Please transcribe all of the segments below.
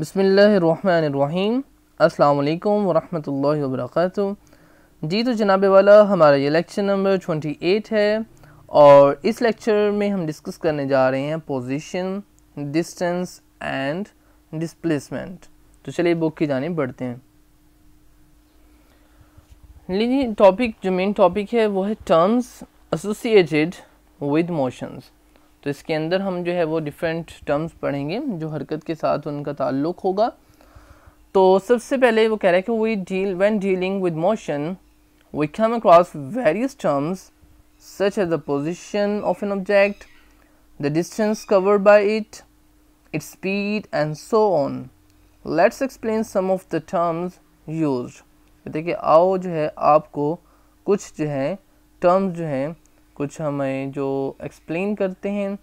बसमीम् अल्लाम वरहमल वबरक जी तो जनाब वाला हमारा ये लेक्चर नंबर 28 है और इस लेक्चर में हम डिस्कस करने जा रहे हैं पोजीशन, डिस्टेंस एंड डिस्प्लेसमेंट तो चलिए बुक की जानी बढ़ते हैं लीजिए टॉपिक जो मेन टॉपिक है वो है टर्म्स एसोसिएटेड विद मोशंस तो इसके अंदर हम जो है वो डिफरेंट टर्म्स पढ़ेंगे जो हरकत के साथ उनका ताल्लुक होगा तो सबसे पहले वो कह रहे हैं कि we deal when dealing with motion we come across various terms such as the position of an object the distance covered by it its speed and so on let's explain some of the terms use कहते कि आओ जो है आपको कुछ जो है terms जो हैं कुछ हमें जो एक्सप्लेन करते हैं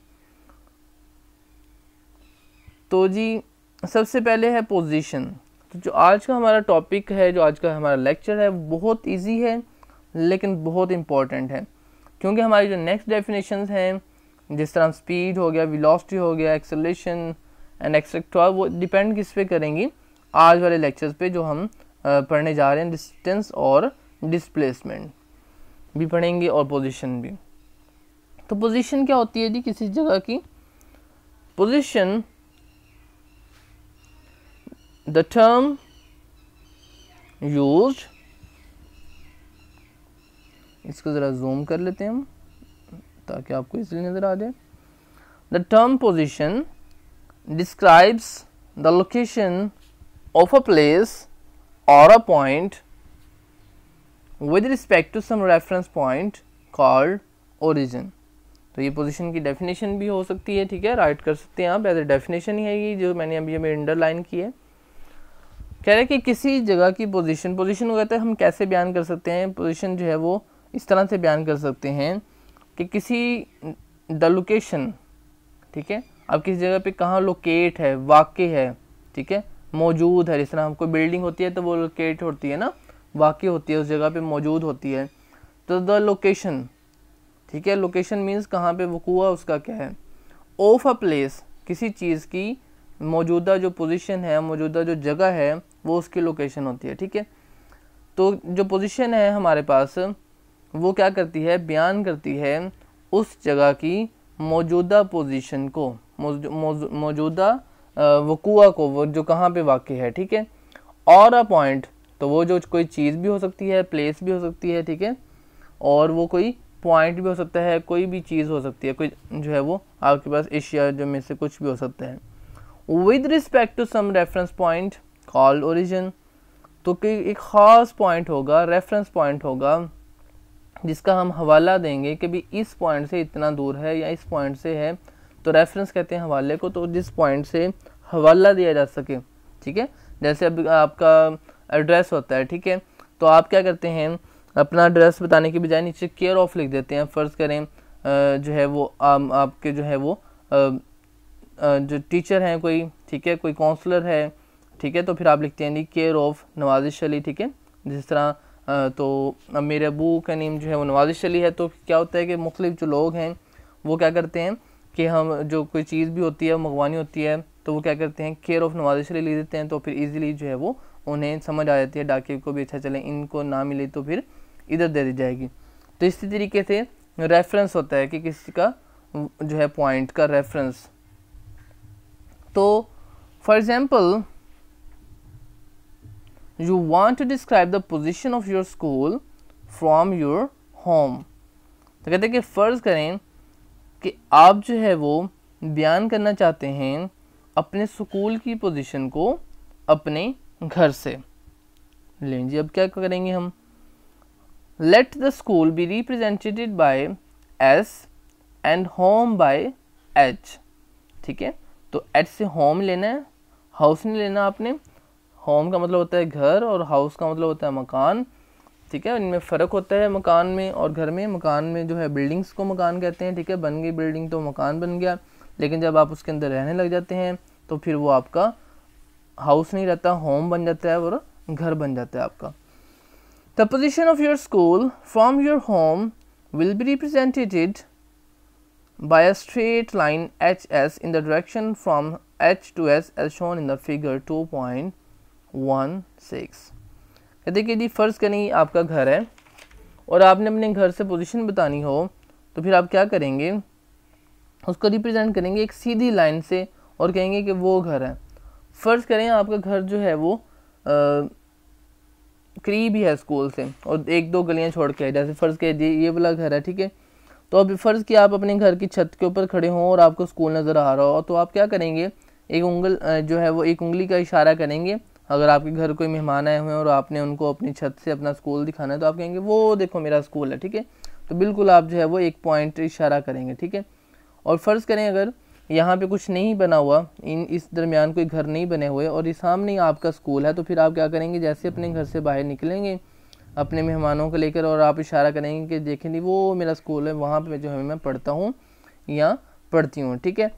तो जी सबसे पहले है पोजीशन तो जो आज का हमारा टॉपिक है जो आज का हमारा लेक्चर है बहुत इजी है लेकिन बहुत इम्पॉर्टेंट है क्योंकि हमारी जो नेक्स्ट डेफिनेशंस हैं जिस तरह स्पीड हो गया वेलोसिटी हो गया एक्सेलेशन एंड एक्सेट्रा वो डिपेंड किस पे करेंगी आज वाले लेक्चर्स पे जो हम पढ़ने जा रहे हैं डिस्टेंस और डिस्प्लेसमेंट भी पढ़ेंगे और पोजीशन भी तो पोजीशन क्या होती है जी किसी जगह की पोजीशन द टर्म यूज इसको ज़रा जूम कर लेते हैं हम ताकि आपको इसलिए नज़र आ जाए the term position describes the location of a place or a point with respect to some reference point called origin तो ये पोजीशन की डेफिनेशन भी हो सकती है ठीक है राइट कर सकते हैं आप एज ए डेफिनेशन ही है ये जो मैंने अभी हमें अंडरलाइन की है कह रहे हैं कि किसी जगह की पोजीशन पोजीशन को कहते हैं हम कैसे बयान कर सकते हैं पोजीशन जो है वो इस तरह से बयान कर सकते हैं कि किसी द लोकेशन ठीक है अब किसी जगह पे कहाँ लोकेट है वाक़ है ठीक है मौजूद है जिस तरह हमको बिल्डिंग होती है तो वो लोकेट होती है ना वाकई होती है उस जगह पे मौजूद होती है तो द लोकेशन ठीक है लोकेशन मीन्स कहाँ पे वकू हुआ उसका क्या है ऑफ अ प्लेस किसी चीज़ की मौजूदा जो पोजीशन है मौजूदा जो जगह है वो उसकी लोकेशन होती है ठीक है तो जो पोजीशन है हमारे पास वो क्या करती है बयान करती है उस जगह की मौजूदा पोजीशन को मौजूदा वकूआ को वो जो कहाँ पे वाक़ है ठीक है और अ पॉइंट तो वो जो कोई चीज़ भी हो सकती है प्लेस भी हो सकती है ठीक है और वो कोई पॉइंट भी हो सकता है कोई भी चीज़ हो सकती है कोई जो है वो आपके पास एशिया जो में से कुछ भी हो सकता है with respect to some reference point call origin तो कि एक ख़ास पॉइंट होगा रेफरेंस पॉइंट होगा जिसका हम हवाला देंगे कि भी इस पॉइंट से इतना दूर है या इस पॉइंट से है तो रेफरेंस कहते हैं हवाले को तो जिस पॉइंट से हवाला दिया जा सके ठीक है जैसे अब आपका एड्रेस होता है ठीक है तो आप क्या करते हैं अपना एड्रेस बताने के बजाय नीचे केयर ऑफ लिख देते हैं फ़र्ज़ करें जो है वो आम, आपके जो है वो जो टीचर हैं कोई ठीक है कोई काउंसलर है ठीक है तो फिर आप लिखते हैं नी केयर ऑफ नवाजिश अली ठीक है जिस तरह तो मेरे अबू का नेम जो है वो नवाजिश अली है तो क्या होता है कि मुख्तु जो लोग हैं वो क्या करते हैं कि हम जो कोई चीज़ भी होती है मगवानी होती है तो वो क्या करते हैं केयर ऑफ़ नवाजिश अली लिख देते हैं तो फिर ईज़िली जो है वो उन्हें समझ आ जाती है डाके को भी अच्छा चले इनको ना मिले तो फिर इधर दे दी जाएगी तो इसी तरीके से रेफरेंस होता है कि किसी का जो है पॉइंट का रेफरेंस तो for example you want to describe the position of your school from your home तो कहते हैं कि फ़र्ज़ करें कि आप जो है वो बयान करना चाहते हैं अपने स्कूल की पोजीशन को अपने घर से लें जी अब क्या करेंगे हम let the school be represented by S and home by H ठीक है तो एच से होम लेना है हाउस नहीं लेना आपने होम का मतलब होता है घर और हाउस का मतलब होता है मकान ठीक है इनमें फ़र्क होता है मकान में और घर में मकान में जो है बिल्डिंग्स को मकान कहते हैं ठीक है बन गई बिल्डिंग तो मकान बन गया लेकिन जब आप उसके अंदर रहने लग जाते हैं तो फिर वो आपका हाउस नहीं रहता होम बन जाता है और घर बन जाता है आपका the position of your school from your home a straight line H S in the direction in H to S as shown in the figure two point one six कहते कि जी फ़र्ज़ करें आपका घर है और आपने अपने घर से पोजिशन बतानी हो तो फिर आप क्या करेंगे उसको रिप्रेजेंट करेंगे एक सीधी लाइन से और कहेंगे कि वो घर है फ़र्ज़ करें आपका घर जो है वो करीब ही है स्कूल से और एक दो गलियाँ छोड़ के जैसे फ़र्ज़ कह ये वाला घर है ठीक है तो अब फ़र्ज़ कि आप अपने घर की छत के ऊपर खड़े हों और आपको स्कूल नज़र आ रहा हो तो आप क्या करेंगे एक उंगल जो है वो एक उंगली का इशारा करेंगे अगर आपके घर कोई मेहमान आए हुए हैं और आपने उनको अपनी छत से अपना स्कूल दिखाना है तो आप कहेंगे वो देखो मेरा स्कूल है ठीक है तो बिल्कुल आप जो है वो एक पॉइंट इशारा करेंगे ठीक है और फ़र्ज़ करें अगर यहाँ पे कुछ नहीं बना हुआ इन इस दरमियान कोई घर नहीं बने हुए और ये सामने ही आपका स्कूल है तो फिर आप क्या करेंगे जैसे अपने घर से बाहर निकलेंगे अपने मेहमानों को लेकर और आप इशारा करेंगे कि देखें नहीं वो मेरा स्कूल है वहाँ पर जो है मैं पढ़ता हूँ या पढ़ती हूँ ठीक है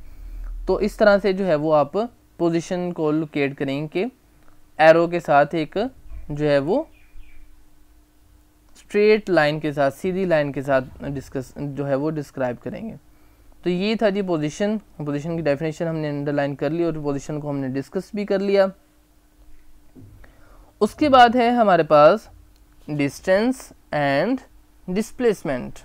तो इस तरह से जो है वो आप पोजिशन को लोकेट करेंगे कि एरो के साथ एक जो है वो स्ट्रेट लाइन के साथ सीधी लाइन के साथ डिस्कस जो है वो डिस्क्राइब करेंगे तो ये था जी पोजीशन पोजीशन की डेफिनेशन हमने अंडरलाइन कर ली और पोजीशन को हमने डिस्कस भी कर लिया उसके बाद है हमारे पास डिस्टेंस एंड डिस्प्लेसमेंट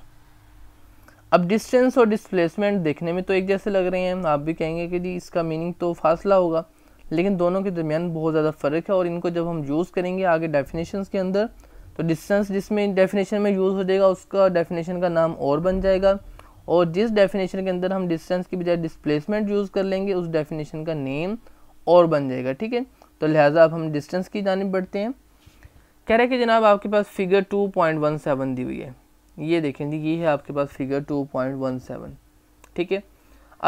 अब डिस्टेंस और डिस्प्लेसमेंट देखने में तो एक जैसे लग रहे हैं आप भी कहेंगे कि जी इसका मीनिंग तो फासला होगा लेकिन दोनों के दरमियान बहुत ज़्यादा फ़र्क है और इनको जब हम यूज़ करेंगे आगे डेफिनेशन के अंदर तो डिस्टेंस जिसमें डेफिनेशन में यूज़ हो जाएगा उसका डेफिनेशन का नाम और बन जाएगा और जिस डेफिनेशन के अंदर हम डिस्टेंस की बजाय डिस्प्लेसमेंट यूज़ कर लेंगे उस डेफिनेशन का नेम और बन जाएगा ठीक है तो लिहाजा अब हम डिस्टेंस की जानब बढ़ते हैं कह रहे हैं कि जनाब आपके पास figure two point one seven दी हुई है ये देखें जी ये है आपके पास figure two point one seven ठीक है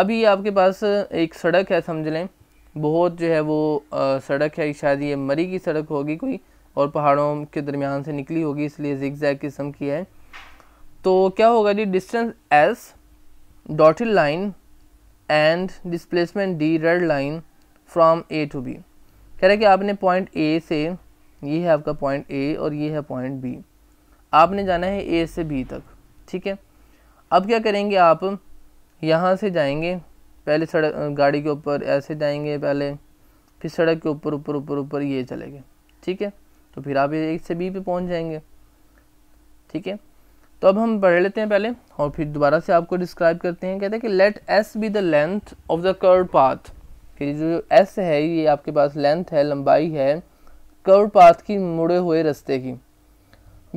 अभी आपके पास एक सड़क है समझ लें बहुत जो है वो आ, सड़क है शायद ये मरी की सड़क होगी कोई और पहाड़ों के दरमियान से निकली होगी इसलिए जिक किस्म की है तो क्या होगा जी distance S dotted line and displacement D red line from A to B कह रहा है कि आपने पॉइंट ए से ये है आपका पॉइंट ए और ये है पॉइंट बी आपने जाना है ए से बी तक ठीक है अब क्या करेंगे आप यहाँ से जाएंगे पहले सड़क गाड़ी के ऊपर ऐसे जाएंगे पहले फिर सड़क के ऊपर ऊपर ऊपर ऊपर ये चलेंगे ठीक है तो फिर आप ए से बी पे पहुँच जाएंगे ठीक है तो अब हम पढ़ लेते हैं पहले और फिर दोबारा से आपको डिस्क्राइब करते हैं कहते हैं कि let S be the length of the curve path फिर जो एस है ये आपके पास लेंथ है लंबाई है कर्व पाथ की मुड़े हुए रस्ते की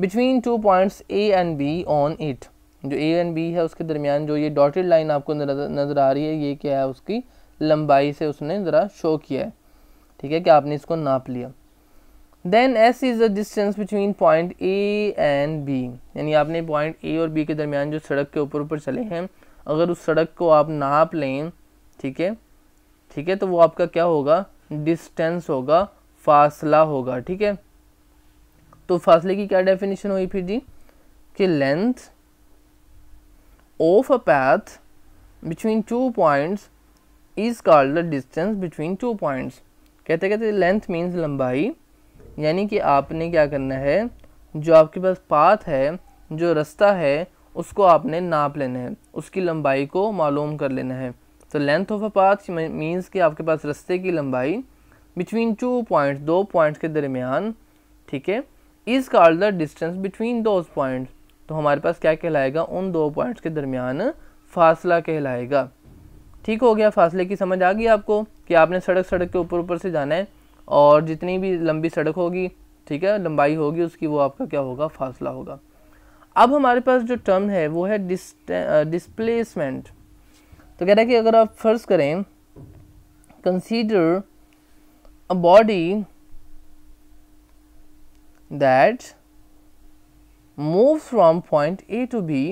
between two points A and B on it जो ए एंड बी है उसके दरमियान जो ये डॉटेड लाइन आपको नज़र आ रही है ये क्या है उसकी लंबाई से उसने ज़रा शो किया है ठीक है कि आपने इसको नाप लिया then S is the distance between point A and B यानी आपने पॉइंट ए और बी के दरमियान जो सड़क के ऊपर ऊपर चले हैं अगर उस सड़क को आप नाप लें ठीक है ठीक है तो वो आपका क्या होगा डिस्टेंस होगा फासला होगा ठीक है तो फासले की क्या डेफिनेशन हुई फिर जी कि length of a path between two points is called the distance between two points कहते कहते लेंथ मीन्स लंबाई यानी कि आपने क्या करना है जो आपके पास पाथ है जो रास्ता है उसको आपने नाप लेना है उसकी लंबाई को मालूम कर लेना है तो length of a path means कि आपके पास रास्ते की लंबाई बिटवीन टू पॉइंट दो पॉइंट्स के दरमियान ठीक है is called the distance between those point तो हमारे पास क्या कहलाएगा उन दो पॉइंट्स के दरमियान फासला कहलाएगा ठीक हो गया फासले की समझ आ गई आपको कि आपने सड़क सड़क के ऊपर ऊपर से जाना है और जितनी भी लंबी सड़क होगी ठीक है लंबाई होगी उसकी वो आपका क्या होगा फासला होगा अब हमारे पास जो टर्म है वो है डिस्प्लेसमेंट तो कह रहा है कि अगर आप फर्ज करें consider a body that move from point A to B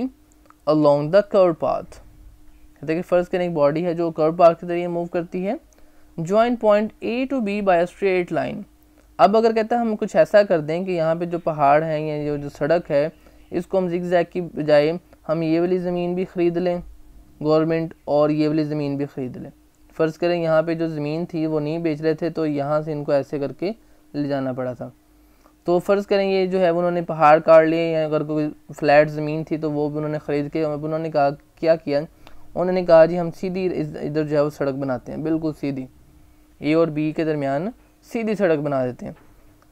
along the curve path कहते हैं कि फर्ज करें एक बॉडी है जो कर्व पाथ के जरिए मूव करती है join point A to B by straight line अब अगर कहता है हम कुछ ऐसा कर दें कि यहाँ पे जो पहाड़ है या जो जो सड़क है इसको हम जिक जैक की बजाय हम ये वाली ज़मीन भी ख़रीद लें गवर्नमेंट और ये वाली ज़मीन भी ख़रीद लें फ़र्ज़ करें यहाँ पे जो ज़मीन थी वो नहीं बेच रहे थे तो यहाँ से इनको ऐसे करके ले जाना पड़ा था तो फ़र्ज़ करें ये जो है उन्होंने पहाड़ काट लिए या अगर कोई फ्लैट ज़मीन थी तो वो भी उन्होंने ख़रीद के अब उन्होंने कहा क्या किया उन्होंने कहा जी हम सीधी इधर जो है वो सड़क बनाते हैं बिल्कुल सीधी ए और बी के दरमियान सीधी सड़क बना देते हैं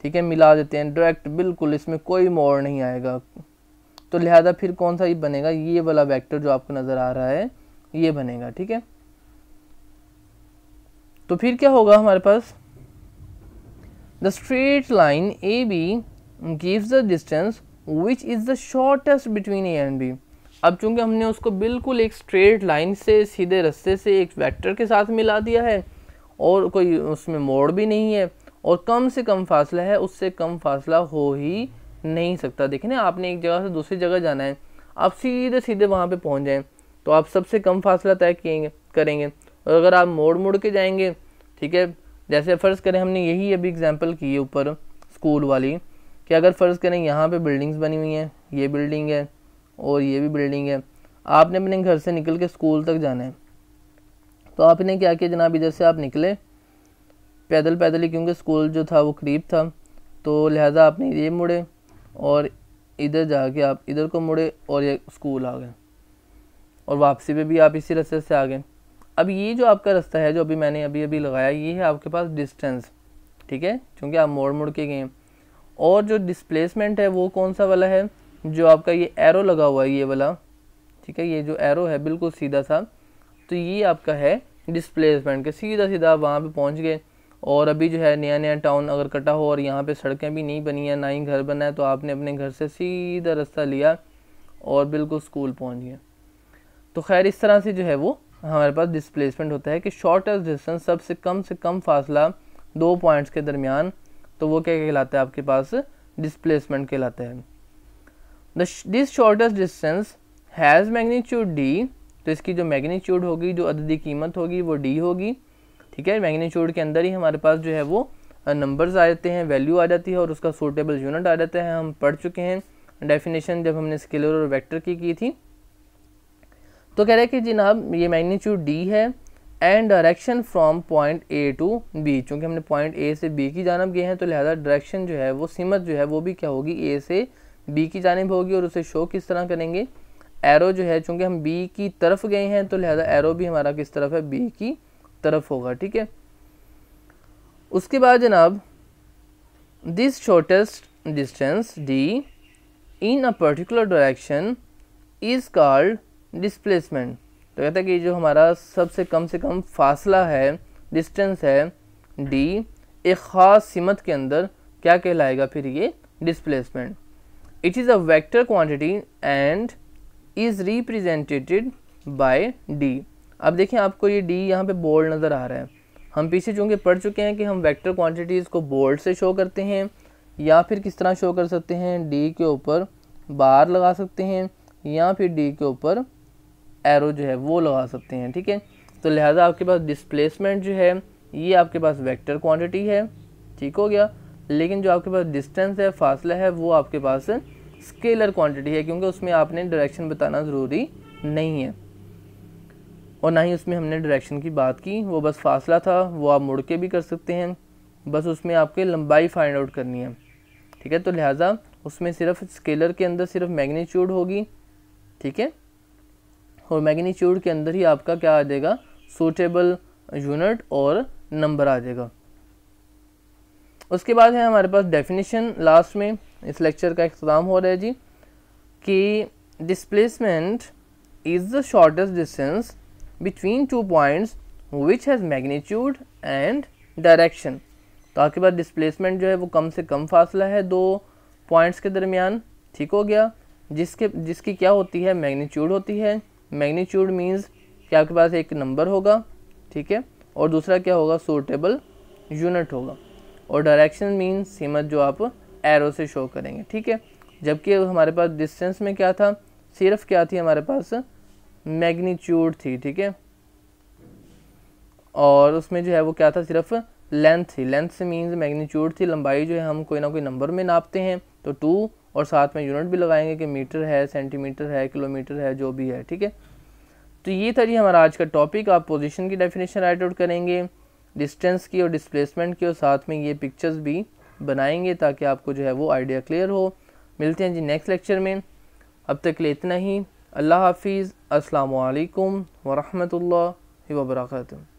ठीक है मिला देते हैं डायरेक्ट बिल्कुल इसमें कोई मोड़ नहीं आएगा तो लिहाजा फिर कौन सा ये बनेगा ये वाला वेक्टर जो आपको नज़र आ रहा है ये बनेगा ठीक है तो फिर क्या होगा हमारे पास the straight line A B gives the distance which is the shortest between A and B अब चूंकि हमने उसको बिल्कुल एक स्ट्रेट लाइन से सीधे रस्ते से एक वेक्टर के साथ मिला दिया है और कोई उसमें मोड़ भी नहीं है और कम से कम फासला है उससे कम फासला हो ही नहीं सकता देखें ना आपने एक जगह से दूसरी जगह जाना है आप सीधे सीधे वहाँ पे पहुँच जाएँ तो आप सबसे कम फासला तय किएंगे करेंगे और अगर आप मोड़ मोड़ के जाएंगे ठीक है जैसे फ़र्ज़ करें हमने यही अभी एग्ज़ाम्पल की है ऊपर स्कूल वाली कि अगर फ़र्ज़ करें यहाँ पे बिल्डिंग्स बनी हुई हैं ये बिल्डिंग है और ये भी बिल्डिंग है आपने अपने घर से निकल के स्कूल तक जाना है तो आपने क्या किया जनाब इधर से आप निकले पैदल पैदल ही क्योंकि स्कूल जो था वो करीब था तो लिहाजा आपने ये मुड़े और इधर जाके आप इधर को मुड़े और ये स्कूल आ गए और वापसी पे भी आप इसी रास्ते से आ गए अब ये जो आपका रास्ता है जो अभी मैंने अभी अभी लगाया ये है आपके पास डिस्टेंस ठीक है क्योंकि आप मोड़ मुड़ के गए और जो डिस्प्लेसमेंट है वो कौन सा वाला है जो आपका ये एरो लगा हुआ है ये वाला ठीक है ये जो एरो है बिल्कुल सीधा सा तो ये आपका है डिसप्लेसमेंट के सीधा सीधा वहाँ पे पहुँच गए और अभी जो है नया नया टाउन अगर कटा हो और यहाँ पे सड़कें भी नहीं बनी हैं ना ही घर बना है तो आपने अपने घर से सीधा रास्ता लिया और बिल्कुल स्कूल पहुँच गए तो खैर इस तरह से जो है वो हमारे पास डिसप्लेसमेंट होता है कि शॉर्टेस्ट डिस्टेंस सबसे कम से कम फासला दो पॉइंट्स के दरमियान तो वो क्या कहलाता है आपके पास डिसप्लेसमेंट कहलाता है this shortest distance has magnitude D तो इसकी जो मैग्नीच्यूड होगी जो अददी कीमत होगी वो डी होगी ठीक है मैग्नीच्यूड के अंदर ही हमारे पास जो है वो नंबर्स आ जाते हैं वैल्यू आ जाती है और उसका सूटेबल यूनिट आ जाता है हम पढ़ चुके हैं डेफिनेशन जब हमने स्केलर और वेक्टर की की थी तो कह रहे हैं कि जनाब ये मैग्नीट्यूड डी है and direction from point A to B चूँकि हमने पॉइंट ए से बी की जानब गए हैं तो लिहाजा डायरेक्शन जो है वो सिमत जो है वो भी क्या होगी ए से बी की जानब होगी और उसे शो किस तरह करेंगे एरो जो है चूँकि हम बी की तरफ गए हैं तो लिहाजा एरो भी हमारा किस तरफ है बी की तरफ होगा ठीक है उसके बाद जनाब this shortest distance D in a particular direction is called displacement तो कहता है कि जो हमारा सबसे कम से कम फासला है डिस्टेंस है डी एक ख़ास सीमत के अंदर क्या कहलाएगा फिर ये displacement it is a vector quantity and is represented by D अब देखें आपको ये डी यहाँ पे बोल्ड नज़र आ रहा है हम पीछे चूँकि पढ़ चुके हैं कि हम वेक्टर क्वांटिटीज़ को बोल्ड से शो करते हैं या फिर किस तरह शो कर सकते हैं डी के ऊपर बार लगा सकते हैं या फिर डी के ऊपर एरो जो है वो लगा सकते हैं ठीक है तो लिहाजा आपके पास डिस्प्लेसमेंट जो है ये आपके पास वैक्टर क्वान्टिटी है ठीक हो गया लेकिन जो आपके पास डिस्टेंस है फासला है वो आपके पास स्केलर क्वांटिटी है क्योंकि उसमें आपने डायरेक्शन बताना ज़रूरी नहीं है और ना ही उसमें हमने डायरेक्शन की बात की वो बस फासला था वो आप मुड़ के भी कर सकते हैं बस उसमें आपके लंबाई फाइंड आउट करनी है ठीक है तो लिहाजा उसमें सिर्फ स्केलर के अंदर सिर्फ मैग्नीट्यूड होगी ठीक है और मैग्नीट्यूड के अंदर ही आपका क्या आ जाएगा सूटेबल यूनिट और नंबर आ जाएगा उसके बाद है हमारे पास डेफिनेशन लास्ट में इस लेक्चर का अख्ताम हो रहा है जी कि displacement is the shortest distance between two points which has magnitude and direction तो आपके पास डिस्प्लेसमेंट जो है वो कम से कम फासला है दो पॉइंट्स के दरमियान ठीक हो गया जिसके जिसकी क्या होती है मैग्नीट्यूड होती है मैग्नीट्यूड मीन्स कि आपके पास एक नंबर होगा ठीक है और दूसरा क्या होगा सूटेबल यूनिट होगा और डायरेक्शन मीन्स सीमत जो आप एरो से शो करेंगे ठीक है जबकि हमारे पास डिस्टेंस में क्या था सिर्फ क्या थी हमारे पास मैग्नीट्यूड थी ठीक है और उसमें जो है वो क्या था सिर्फ लेंथ थी लेंथ से मीन्स मैग्नीट्यूड थी लंबाई जो है हम कोई ना कोई नंबर में नापते हैं तो टू और साथ में यूनिट भी लगाएंगे कि मीटर है सेंटीमीटर है किलोमीटर है जो भी है ठीक है तो ये था जी हमारा आज का टॉपिक आप पोजीशन की डेफिनेशन राइट आउट करेंगे डिस्टेंस की और डिस्प्लेसमेंट की और साथ में ये पिक्चर्स भी बनाएंगे ताकि आपको जो है वो आइडिया क्लियर हो मिलते हैं जी नेक्स्ट लेक्चर में अब तक के लिए इतना ही अल्लाह हाफिज़ अस्सलाम वालेकुम वरहमतुल्लाहि